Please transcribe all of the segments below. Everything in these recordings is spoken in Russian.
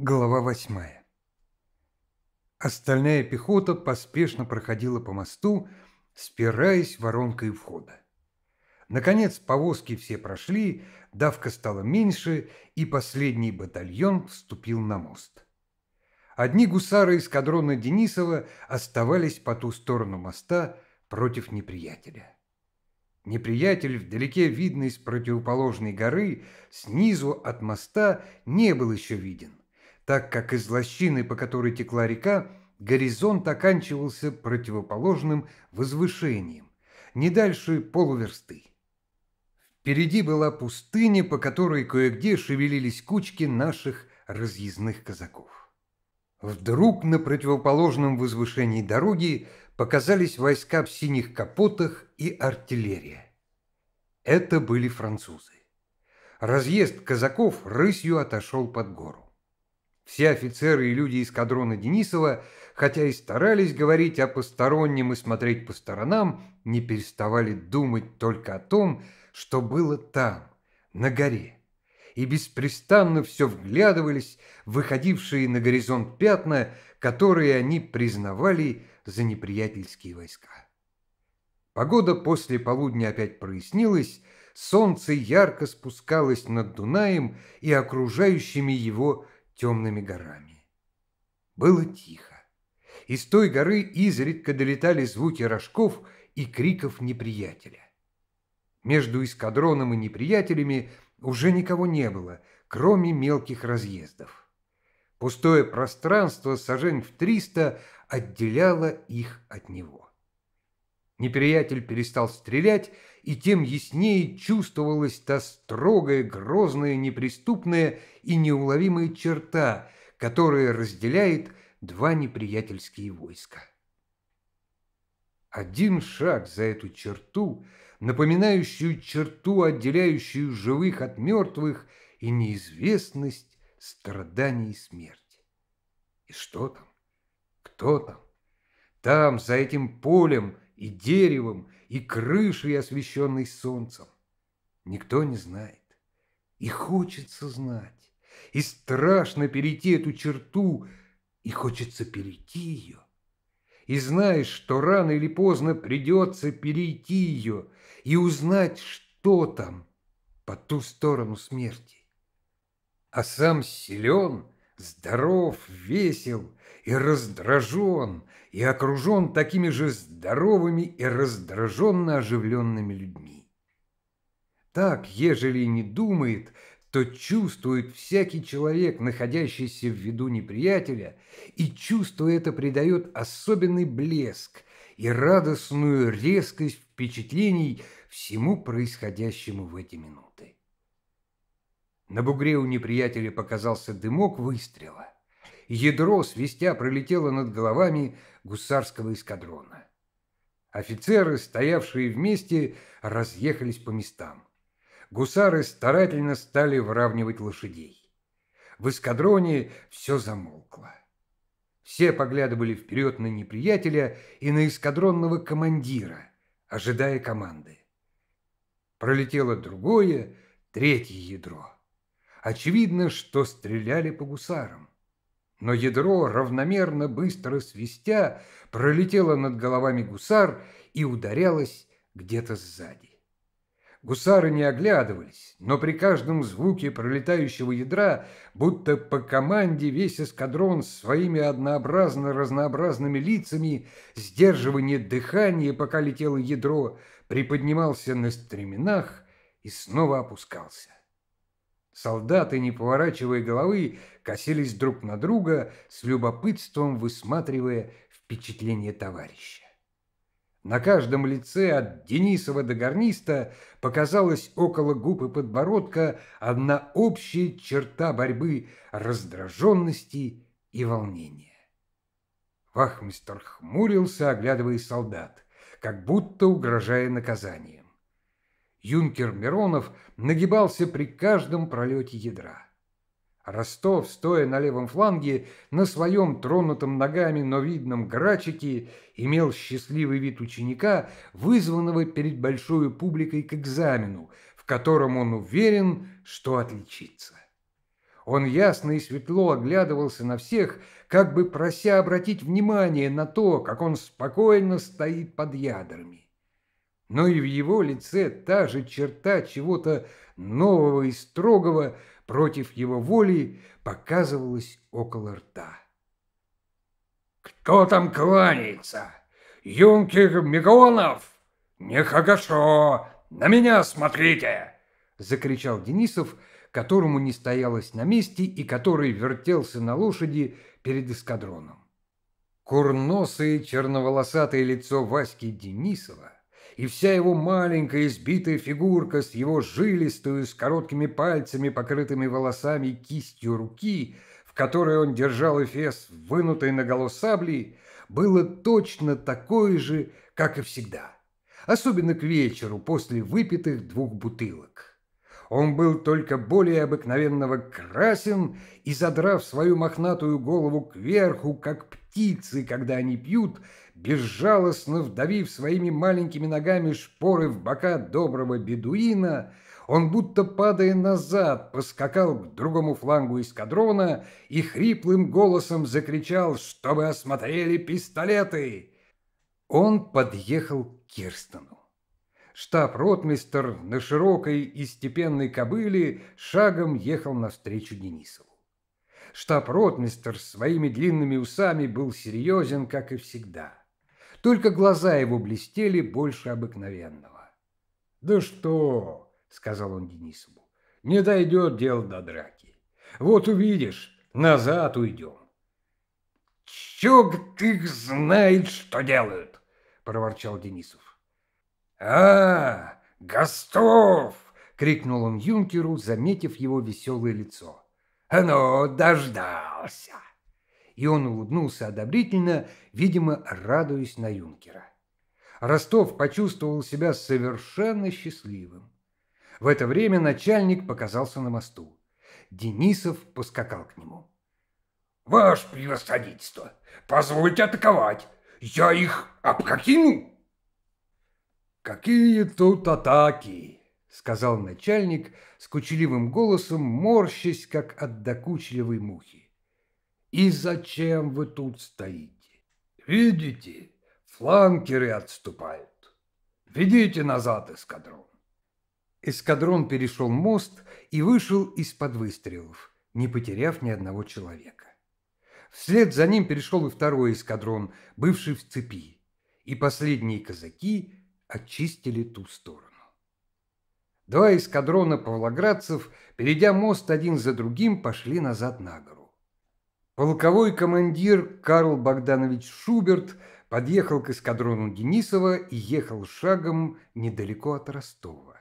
Глава восьмая. Остальная пехота поспешно проходила по мосту, спираясь воронкой входа. Наконец повозки все прошли, давка стала меньше, и последний батальон вступил на мост. Одни гусары эскадрона Денисова оставались по ту сторону моста против неприятеля. Неприятель, вдалеке видный с противоположной горы, снизу от моста не был еще виден – так как из лощины, по которой текла река, горизонт оканчивался противоположным возвышением, не дальше полуверсты. Впереди была пустыня, по которой кое-где шевелились кучки наших разъездных казаков. Вдруг на противоположном возвышении дороги показались войска в синих капотах и артиллерия. Это были французы. Разъезд казаков рысью отошел под гору. Все офицеры и люди эскадрона Денисова, хотя и старались говорить о постороннем и смотреть по сторонам, не переставали думать только о том, что было там, на горе и беспрестанно все вглядывались выходившие на горизонт пятна, которые они признавали за неприятельские войска. Погода после полудня опять прояснилась, солнце ярко спускалось над Дунаем и окружающими его темными горами. Было тихо. Из той горы изредка долетали звуки рожков и криков неприятеля. Между эскадроном и неприятелями уже никого не было, кроме мелких разъездов. Пустое пространство сажень в триста отделяло их от него. Неприятель перестал стрелять, и тем яснее чувствовалась та строгая, грозная, неприступная и неуловимая черта, которая разделяет два неприятельские войска. Один шаг за эту черту, напоминающую черту, отделяющую живых от мертвых, и неизвестность, страданий и смерти. И что там? Кто там? Там, за этим полем, и деревом, и крышей, освещенной солнцем. Никто не знает. И хочется знать. И страшно перейти эту черту, и хочется перейти ее. И знаешь, что рано или поздно придется перейти ее и узнать, что там по ту сторону смерти. А сам силен — здоров, весел и раздражен, и окружен такими же здоровыми и раздраженно оживленными людьми. Так, ежели не думает, то чувствует всякий человек, находящийся в виду неприятеля, и чувство это придает особенный блеск и радостную резкость впечатлений всему происходящему в эти минуты. На бугре у неприятеля показался дымок выстрела. Ядро, свистя, пролетело над головами гусарского эскадрона. Офицеры, стоявшие вместе, разъехались по местам. Гусары старательно стали выравнивать лошадей. В эскадроне все замолкло. Все поглядывали вперед на неприятеля и на эскадронного командира, ожидая команды. Пролетело другое, третье ядро. Очевидно, что стреляли по гусарам. Но ядро, равномерно быстро свистя, пролетело над головами гусар и ударялось где-то сзади. Гусары не оглядывались, но при каждом звуке пролетающего ядра, будто по команде весь эскадрон своими однообразно-разнообразными лицами, сдерживание дыхания, пока летело ядро, приподнимался на стременах и снова опускался. Солдаты, не поворачивая головы, косились друг на друга, с любопытством высматривая впечатление товарища. На каждом лице от Денисова до гарниста показалась около губ и подбородка одна общая черта борьбы раздраженности и волнения. Вахмистер хмурился, оглядывая солдат, как будто угрожая наказанием. Юнкер Миронов нагибался при каждом пролете ядра. Ростов, стоя на левом фланге, на своем тронутом ногами, но видном грачике, имел счастливый вид ученика, вызванного перед большой публикой к экзамену, в котором он уверен, что отличится. Он ясно и светло оглядывался на всех, как бы прося обратить внимание на то, как он спокойно стоит под ядрами но и в его лице та же черта чего-то нового и строгого против его воли показывалась около рта. «Кто там кланяется? Юнких Мегонов? Нехорошо! На меня смотрите!» — закричал Денисов, которому не стоялось на месте и который вертелся на лошади перед эскадроном. Курносое черноволосатое лицо Васьки Денисова и вся его маленькая избитая фигурка с его жилистую, с короткими пальцами, покрытыми волосами кистью руки, в которой он держал эфес, вынутой наголо саблей, было точно такое же, как и всегда, особенно к вечеру после выпитых двух бутылок. Он был только более обыкновенного красен и, задрав свою мохнатую голову кверху, как птицы, когда они пьют, безжалостно вдавив своими маленькими ногами шпоры в бока доброго бедуина, он, будто падая назад, поскакал к другому флангу эскадрона и хриплым голосом закричал, чтобы осмотрели пистолеты. Он подъехал к Кирстену. Штаб-ротмистер на широкой и степенной кобыле шагом ехал навстречу Денисову. Штаб-ротмистер своими длинными усами был серьезен, как и всегда только глаза его блестели больше обыкновенного. «Да что!» – сказал он Денисову. «Не дойдет дело до драки. Вот увидишь, назад уйдем». «Чуг ты знает, что делают!» – проворчал Денисов. «А, Гостов!» – крикнул он юнкеру, заметив его веселое лицо. «Ну, дождался!» и он улыбнулся одобрительно, видимо, радуясь на юнкера. Ростов почувствовал себя совершенно счастливым. В это время начальник показался на мосту. Денисов поскакал к нему. «Ваше превосходительство, позвольте атаковать, я их обкакину!» «Какие тут атаки!» — сказал начальник с кучерявым голосом, морщась, как от докучливой мухи. И зачем вы тут стоите? Видите, фланкеры отступают. Ведите назад эскадрон. Эскадрон перешел мост и вышел из-под выстрелов, не потеряв ни одного человека. Вслед за ним перешел и второй эскадрон, бывший в цепи, и последние казаки очистили ту сторону. Два эскадрона павлоградцев, перейдя мост один за другим, пошли назад на гору. Полковой командир Карл Богданович Шуберт подъехал к эскадрону Денисова и ехал шагом недалеко от Ростова.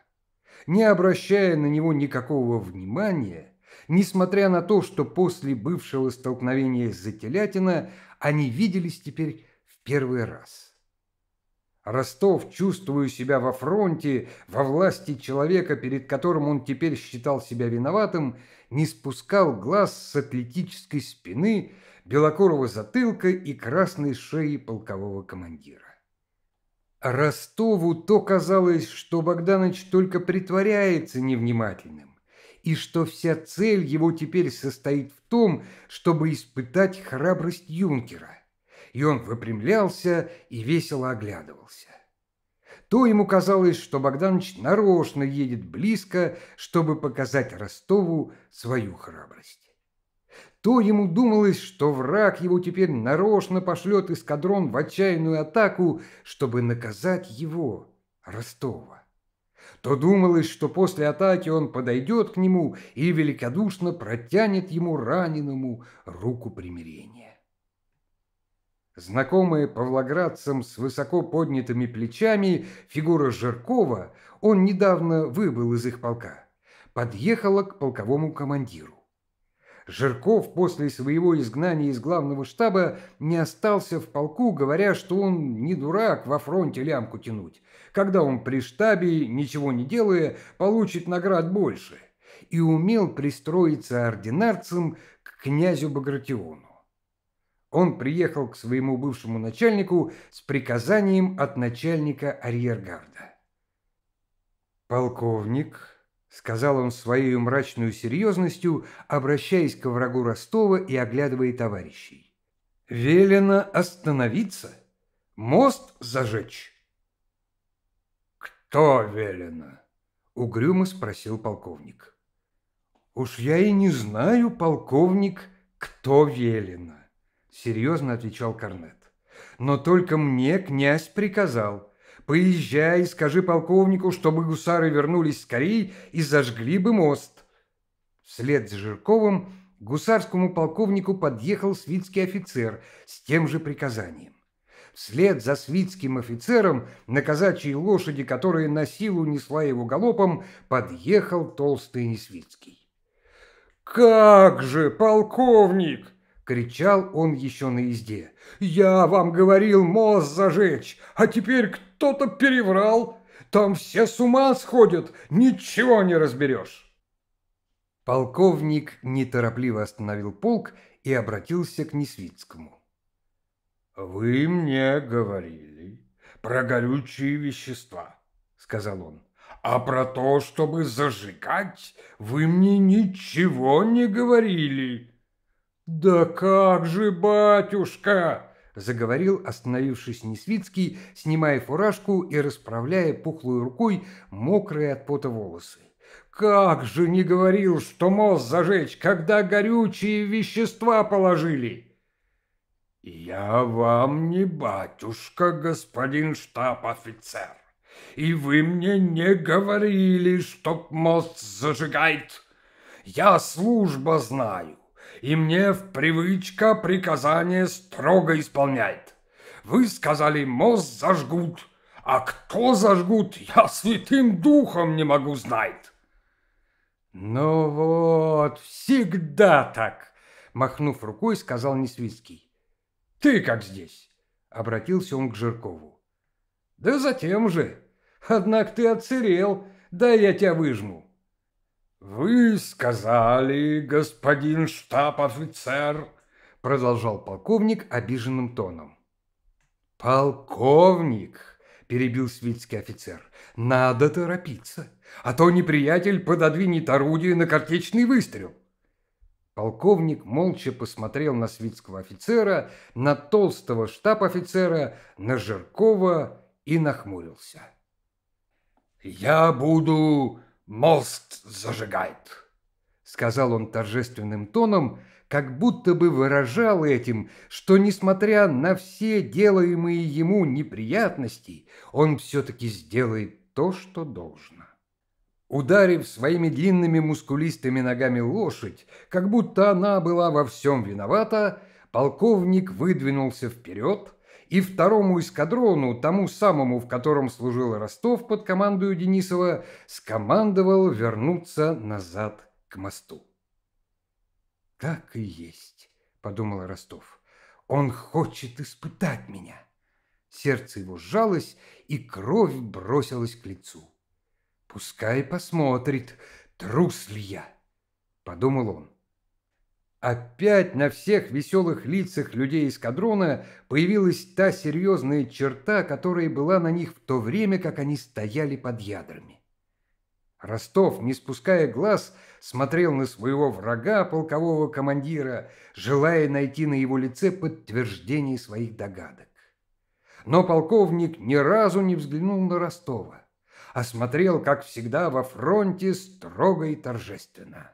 Не обращая на него никакого внимания, несмотря на то, что после бывшего столкновения с Зателятина они виделись теперь в первый раз. Ростов, чувствуя себя во фронте, во власти человека, перед которым он теперь считал себя виноватым, не спускал глаз с атлетической спины, белокурого затылка и красной шеи полкового командира. Ростову то казалось, что Богданыч только притворяется невнимательным, и что вся цель его теперь состоит в том, чтобы испытать храбрость юнкера – и он выпрямлялся и весело оглядывался. То ему казалось, что Богданович нарочно едет близко, чтобы показать Ростову свою храбрость. То ему думалось, что враг его теперь нарочно пошлет эскадрон в отчаянную атаку, чтобы наказать его, Ростова. То думалось, что после атаки он подойдет к нему и великодушно протянет ему раненому руку примирения. Знакомые павлоградцам с высоко поднятыми плечами фигура Жиркова, он недавно выбыл из их полка, подъехала к полковому командиру. Жирков после своего изгнания из главного штаба не остался в полку, говоря, что он не дурак во фронте лямку тянуть, когда он при штабе, ничего не делая, получит наград больше, и умел пристроиться ординарцем к князю Багратиону. Он приехал к своему бывшему начальнику с приказанием от начальника арьергарда. «Полковник», — сказал он своей мрачной серьезностью, обращаясь к врагу Ростова и оглядывая товарищей. «Велено остановиться, мост зажечь». «Кто велено?» — угрюмо спросил полковник. «Уж я и не знаю, полковник, кто велено серьезно отвечал Корнет. Но только мне князь приказал. Поезжай, скажи полковнику, чтобы гусары вернулись скорей и зажгли бы мост. Вслед за Жирковым к гусарскому полковнику подъехал свитский офицер с тем же приказанием. Вслед за свитским офицером, на казачьей лошади, которая на силу несла его галопом, подъехал толстый Несвицкий. «Как же, полковник!» Кричал он еще на езде. «Я вам говорил мост зажечь, а теперь кто-то переврал. Там все с ума сходят, ничего не разберешь». Полковник неторопливо остановил полк и обратился к Несвицкому. «Вы мне говорили про горючие вещества», — сказал он. «А про то, чтобы зажигать, вы мне ничего не говорили». «Да как же, батюшка!» – заговорил, остановившись Несвицкий, снимая фуражку и расправляя пухлой рукой мокрые от пота волосы. «Как же не говорил, что мост зажечь, когда горючие вещества положили!» «Я вам не батюшка, господин штаб-офицер, и вы мне не говорили, чтоб мост зажигает. Я служба знаю, и мне в привычка приказание строго исполняет. Вы сказали, мост зажгут, а кто зажгут, я святым духом не могу знать. Ну вот, всегда так, махнув рукой, сказал Несвицкий. Ты как здесь? Обратился он к Жиркову. Да затем же. Однако ты отсырел, дай я тебя выжму. «Вы сказали, господин штаб-офицер», – продолжал полковник обиженным тоном. «Полковник», – перебил свитский офицер, – «надо торопиться, а то неприятель пододвинет орудие на картечный выстрел». Полковник молча посмотрел на свитского офицера, на толстого штаб-офицера, на Жиркова и нахмурился. «Я буду «Мост зажигает», — сказал он торжественным тоном, как будто бы выражал этим, что, несмотря на все делаемые ему неприятности, он все-таки сделает то, что должно. Ударив своими длинными мускулистыми ногами лошадь, как будто она была во всем виновата, полковник выдвинулся вперед — и второму эскадрону, тому самому, в котором служил Ростов под командою Денисова, скомандовал вернуться назад к мосту. «Так и есть», — подумал Ростов. «Он хочет испытать меня». Сердце его сжалось, и кровь бросилась к лицу. «Пускай посмотрит, трус ли я», — подумал он. Опять на всех веселых лицах людей эскадрона появилась та серьезная черта, которая была на них в то время, как они стояли под ядрами. Ростов, не спуская глаз, смотрел на своего врага, полкового командира, желая найти на его лице подтверждение своих догадок. Но полковник ни разу не взглянул на Ростова, а смотрел, как всегда, во фронте строго и торжественно.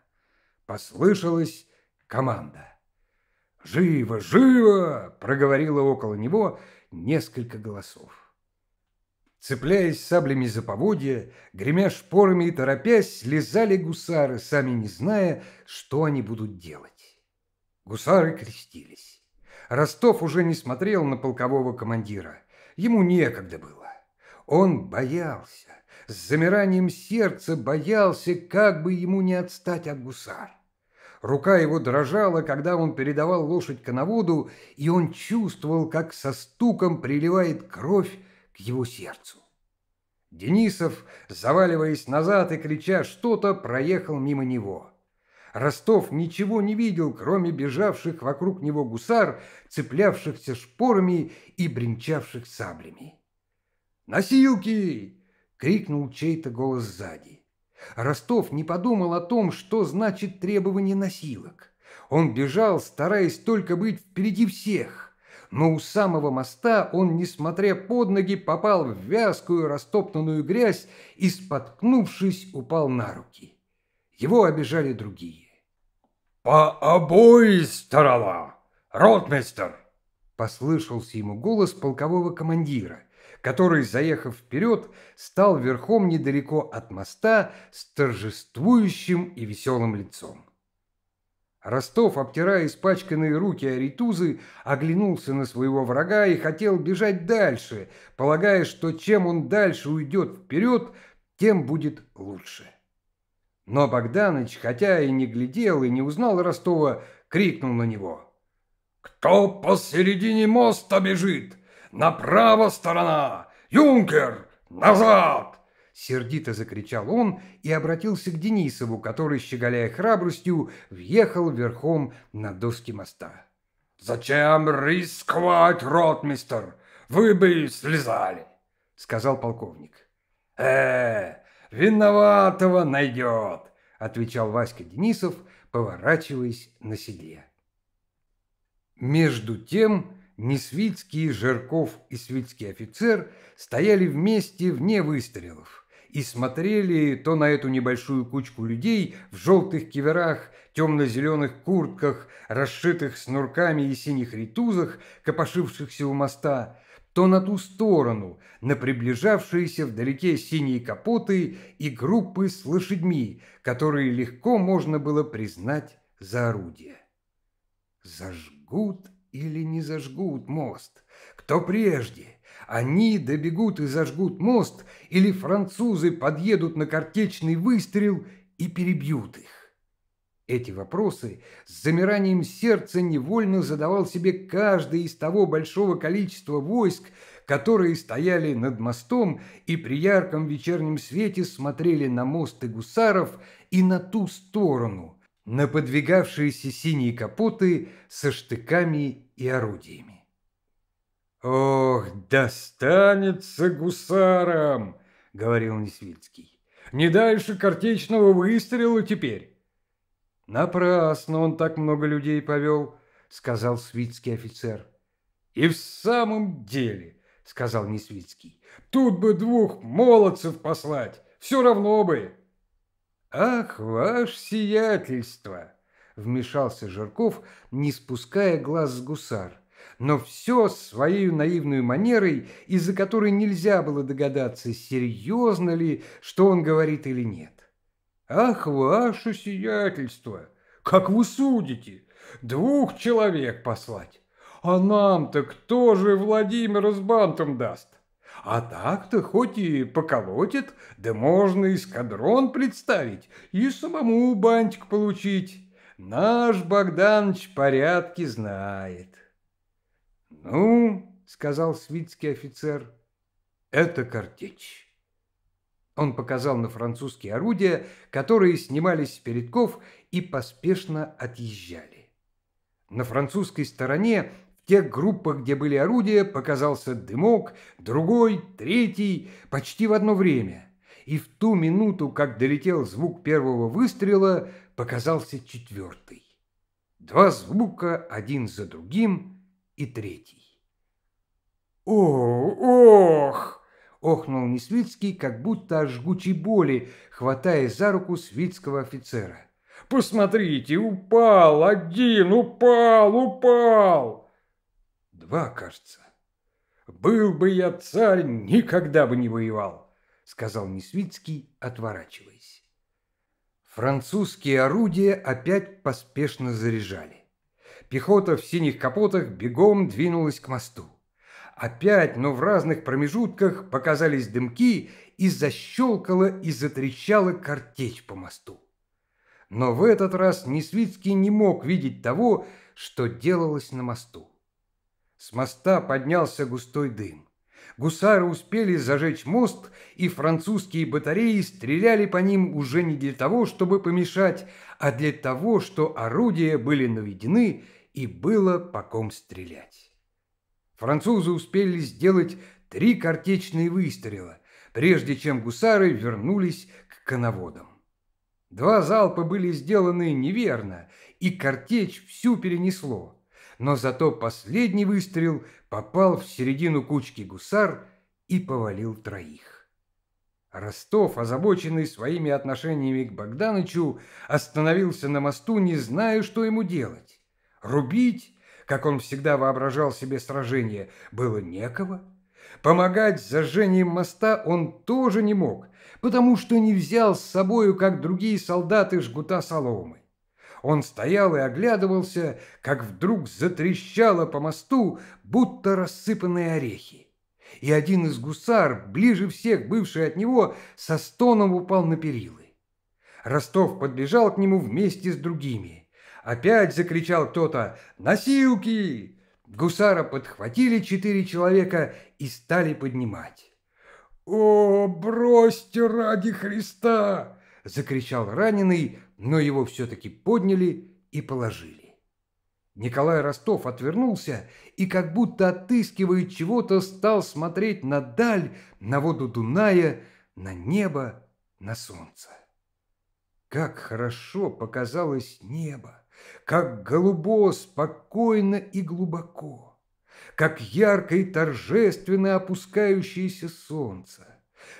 Послышалось команда. «Живо, живо!» – проговорило около него несколько голосов. Цепляясь саблями за поводья, гремя шпорами и торопясь, слезали гусары, сами не зная, что они будут делать. Гусары крестились. Ростов уже не смотрел на полкового командира. Ему некогда было. Он боялся, с замиранием сердца боялся, как бы ему не отстать от гусар. Рука его дрожала, когда он передавал лошадь коноводу, и он чувствовал, как со стуком приливает кровь к его сердцу. Денисов, заваливаясь назад и крича что-то, проехал мимо него. Ростов ничего не видел, кроме бежавших вокруг него гусар, цеплявшихся шпорами и бренчавших саблями. «Носилки!» — крикнул чей-то голос сзади. Ростов не подумал о том, что значит требование насилок. Он бежал, стараясь только быть впереди всех. Но у самого моста он, несмотря под ноги, попал в вязкую растоптанную грязь и, споткнувшись, упал на руки. Его обижали другие. «По обои сторона, ротмистер!» Послышался ему голос полкового командира, который, заехав вперед, стал верхом недалеко от моста с торжествующим и веселым лицом. Ростов, обтирая испачканные руки Аритузы, оглянулся на своего врага и хотел бежать дальше, полагая, что чем он дальше уйдет вперед, тем будет лучше. Но Богданыч, хотя и не глядел и не узнал Ростова, крикнул на него. «Кто посередине моста бежит? Направо сторона! Юнкер! Назад!» Сердито закричал он и обратился к Денисову, который, щеголяя храбростью, въехал верхом на доски моста. «Зачем рисковать, ротмистер? Вы бы слезали!» — сказал полковник. «Э, виноватого найдет!» — отвечал Васька Денисов, поворачиваясь на седле. Между тем Несвицкий, Жирков и свитский офицер стояли вместе вне выстрелов и смотрели то на эту небольшую кучку людей в желтых киверах, темно-зеленых куртках, расшитых снурками и синих ритузах, копошившихся у моста, то на ту сторону, на приближавшиеся вдалеке синие капоты и группы с лошадьми, которые легко можно было признать за орудие. Зажгут или не зажгут мост? Кто прежде? Они добегут и зажгут мост, или французы подъедут на картечный выстрел и перебьют их? Эти вопросы с замиранием сердца невольно задавал себе каждый из того большого количества войск, которые стояли над мостом и при ярком вечернем свете смотрели на мосты гусаров и на ту сторону, на подвигавшиеся синие капоты со штыками и орудиями. «Ох, достанется гусарам!» — говорил Несвицкий. «Не дальше картечного выстрела теперь!» «Напрасно он так много людей повел», — сказал свитский офицер. «И в самом деле», — сказал Несвицкий, — «тут бы двух молодцев послать, все равно бы». «Ах, ваше сиятельство!» — вмешался Жирков, не спуская глаз с гусар. Но все своей наивной манерой, из-за которой нельзя было догадаться, серьезно ли, что он говорит или нет. «Ах, ваше сиятельство! Как вы судите? Двух человек послать! А нам-то кто же Владимир с бантом даст?» А так-то хоть и поколотит, да можно и эскадрон представить, и самому бантик получить. Наш Богданыч порядки знает. «Ну, — сказал свитский офицер, — это картечь». Он показал на французские орудия, которые снимались с передков и поспешно отъезжали. На французской стороне тех группах, где были орудия, показался дымок, другой, третий, почти в одно время. И в ту минуту, как долетел звук первого выстрела, показался четвертый. Два звука один за другим и третий. «О, ох!» – охнул Несвицкий, как будто от жгучей боли, хватая за руку свитского офицера. «Посмотрите, упал один, упал, упал!» два, кажется. «Был бы я царь, никогда бы не воевал», — сказал Несвицкий, отворачиваясь. Французские орудия опять поспешно заряжали. Пехота в синих капотах бегом двинулась к мосту. Опять, но в разных промежутках показались дымки, и защелкала и затрещала картечь по мосту. Но в этот раз Несвицкий не мог видеть того, что делалось на мосту. С моста поднялся густой дым. Гусары успели зажечь мост, и французские батареи стреляли по ним уже не для того, чтобы помешать, а для того, что орудия были наведены и было по ком стрелять. Французы успели сделать три картечные выстрела, прежде чем гусары вернулись к коноводам. Два залпа были сделаны неверно, и картечь всю перенесло но зато последний выстрел попал в середину кучки гусар и повалил троих. Ростов, озабоченный своими отношениями к Богданычу, остановился на мосту, не зная, что ему делать. Рубить, как он всегда воображал себе сражение, было некого. Помогать с зажжением моста он тоже не мог, потому что не взял с собою, как другие солдаты, жгута соломы. Он стоял и оглядывался, как вдруг затрещало по мосту, будто рассыпанные орехи. И один из гусар, ближе всех бывший от него, со стоном упал на перилы. Ростов подбежал к нему вместе с другими. Опять закричал кто-то «Носилки!». Гусара подхватили четыре человека и стали поднимать. «О, бросьте ради Христа!» – закричал раненый, но его все-таки подняли и положили. Николай Ростов отвернулся и, как будто отыскивая чего-то, стал смотреть на даль, на воду Дуная, на небо, на солнце. Как хорошо показалось небо, как голубо, спокойно и глубоко, как ярко и торжественно опускающееся солнце,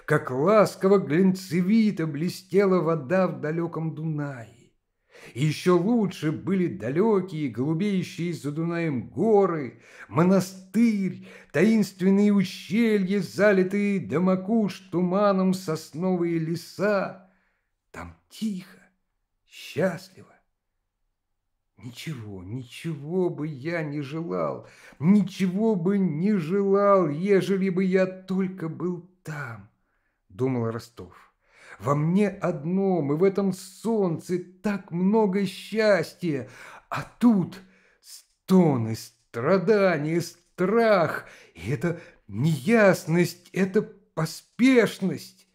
как ласково глинцевито блестела вода в далеком Дунае. И еще лучше были далекие, голубеющие за Дунаем горы, монастырь, таинственные ущелья, залитые до макуш туманом сосновые леса. Там тихо, счастливо. Ничего, ничего бы я не желал, ничего бы не желал, ежели бы я только был там думал Ростов. Во мне одном и в этом солнце так много счастья, а тут стоны, страдания, страх, и это неясность, это поспешность.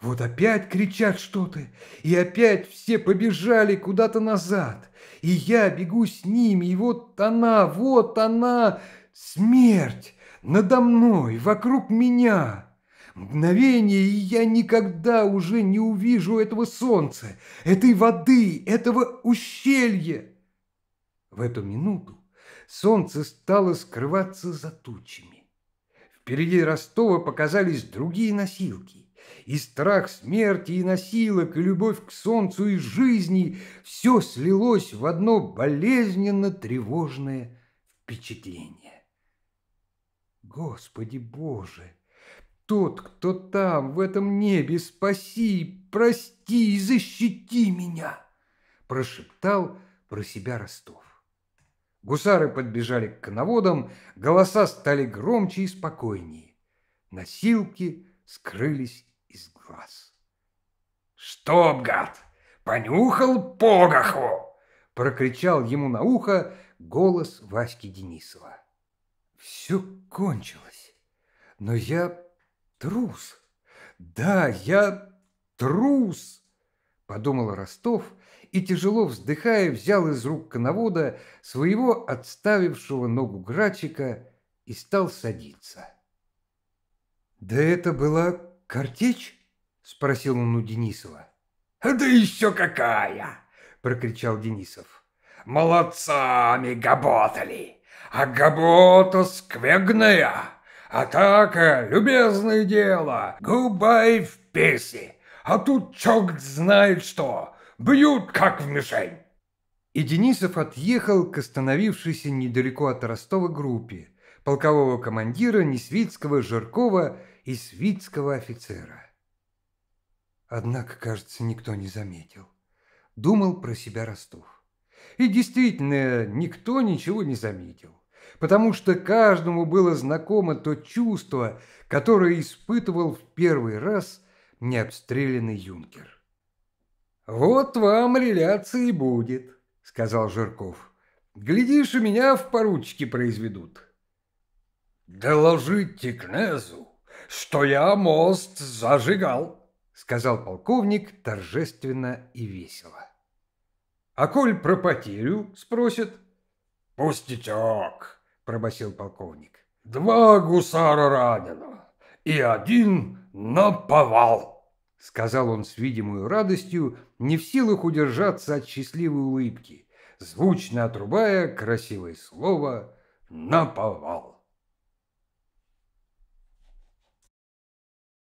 Вот опять кричат что-то, и опять все побежали куда-то назад, и я бегу с ними, и вот она, вот она, смерть надо мной, вокруг меня» мгновение, и я никогда уже не увижу этого солнца, этой воды, этого ущелья. В эту минуту солнце стало скрываться за тучами. Впереди Ростова показались другие носилки. И страх смерти, и насилок, и любовь к солнцу, и жизни – все слилось в одно болезненно-тревожное впечатление. Господи Боже! тот, кто там, в этом небе, спаси, прости и защити меня!» Прошептал про себя Ростов. Гусары подбежали к коноводам, голоса стали громче и спокойнее. Носилки скрылись из глаз. «Чтоб, гад, понюхал погоху!» – прокричал ему на ухо голос Васьки Денисова. Все кончилось, но я Трус! Да, я трус! Подумал Ростов и, тяжело вздыхая, взял из рук коновода своего отставившего ногу Грачика и стал садиться. «Да это была картечь?» – спросил он у Денисова. «А «Да еще какая!» – прокричал Денисов. «Молодцами габотали, а габота сквегная!» Атака, любезное дело, губай в песи, а тут черт знает что, бьют как в мишень. И Денисов отъехал к остановившейся недалеко от Ростова группе полкового командира Несвицкого, Жиркова и Свицкого офицера. Однако, кажется, никто не заметил. Думал про себя Ростов. И действительно, никто ничего не заметил потому что каждому было знакомо то чувство, которое испытывал в первый раз необстрелянный юнкер. «Вот вам реляции будет», — сказал Жирков. «Глядишь, и меня в поручки произведут». «Доложите кнезу, что я мост зажигал», — сказал полковник торжественно и весело. «А коль про потерю?» — спросит. «Пустячок», пробасил полковник. «Два гусара ранено, и один наповал!» Сказал он с видимой радостью, не в силах удержаться от счастливой улыбки, звучно отрубая красивое слово «наповал».